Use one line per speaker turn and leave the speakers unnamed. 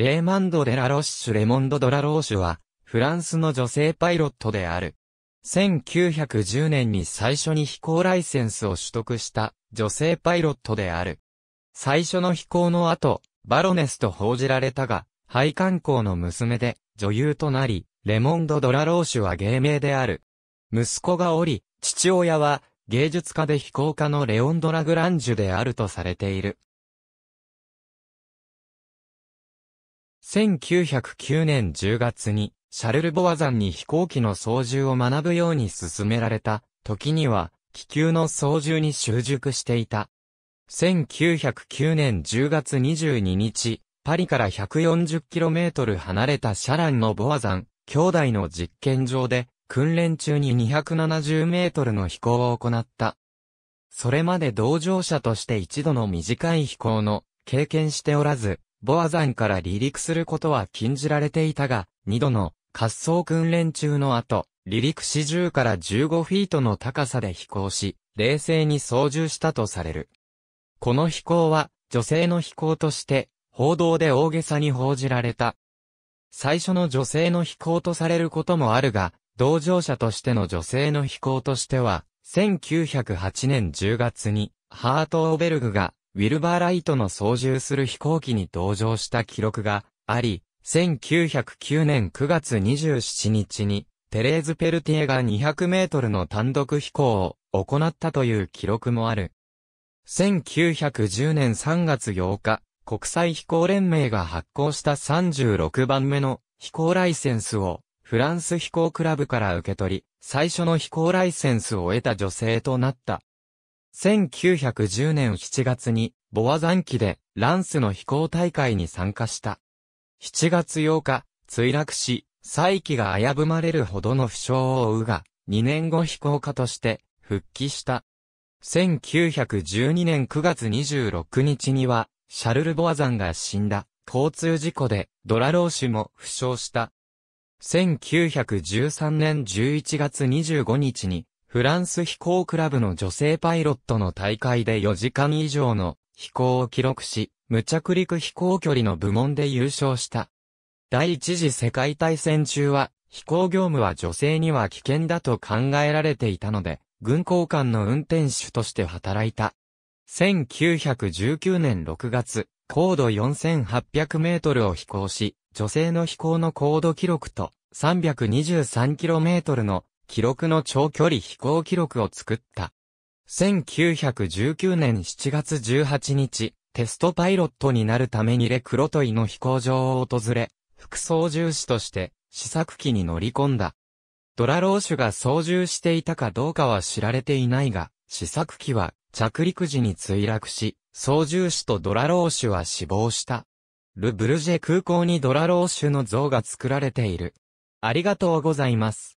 レーマンド・デラロッシュ・レモンド・ドラローシュは、フランスの女性パイロットである。1910年に最初に飛行ライセンスを取得した女性パイロットである。最初の飛行の後、バロネスと報じられたが、配管工の娘で女優となり、レモンド・ドラローシュは芸名である。息子がおり、父親は芸術家で飛行家のレオンド・ラグランジュであるとされている。1909年10月に、シャルル・ボワザンに飛行機の操縦を学ぶように勧められた、時には、気球の操縦に習熟していた。1909年10月22日、パリから 140km 離れたシャランのボワザン、兄弟の実験場で、訓練中に 270m の飛行を行った。それまで同乗者として一度の短い飛行の経験しておらず、ボア山から離陸することは禁じられていたが、2度の滑走訓練中の後、離陸し10から15フィートの高さで飛行し、冷静に操縦したとされる。この飛行は、女性の飛行として、報道で大げさに報じられた。最初の女性の飛行とされることもあるが、同乗者としての女性の飛行としては、1908年10月に、ハートーベルグがウィルバー・ライトの操縦する飛行機に同乗した記録があり、1909年9月27日に、テレーズ・ペルティエが200メートルの単独飛行を行ったという記録もある。1910年3月8日、国際飛行連盟が発行した36番目の飛行ライセンスをフランス飛行クラブから受け取り、最初の飛行ライセンスを得た女性となった。1910年7月に、ボア山機で、ランスの飛行大会に参加した。7月8日、墜落し、再起が危ぶまれるほどの負傷を負うが、2年後飛行家として、復帰した。1912年9月26日には、シャルル・ボアザンが死んだ、交通事故で、ドラローシも負傷した。1913年11月25日に、フランス飛行クラブの女性パイロットの大会で4時間以上の飛行を記録し、無着陸飛行距離の部門で優勝した。第一次世界大戦中は、飛行業務は女性には危険だと考えられていたので、軍交換の運転手として働いた。1919年6月、高度4800メートルを飛行し、女性の飛行の高度記録と3 2 3トルの記録の長距離飛行記録を作った。1919年7月18日、テストパイロットになるためにレクロトイの飛行場を訪れ、副操縦士として試作機に乗り込んだ。ドラローシュが操縦していたかどうかは知られていないが、試作機は着陸時に墜落し、操縦士とドラローシュは死亡した。ル・ブルジェ空港にドラローシュの像が作られている。ありがとうございます。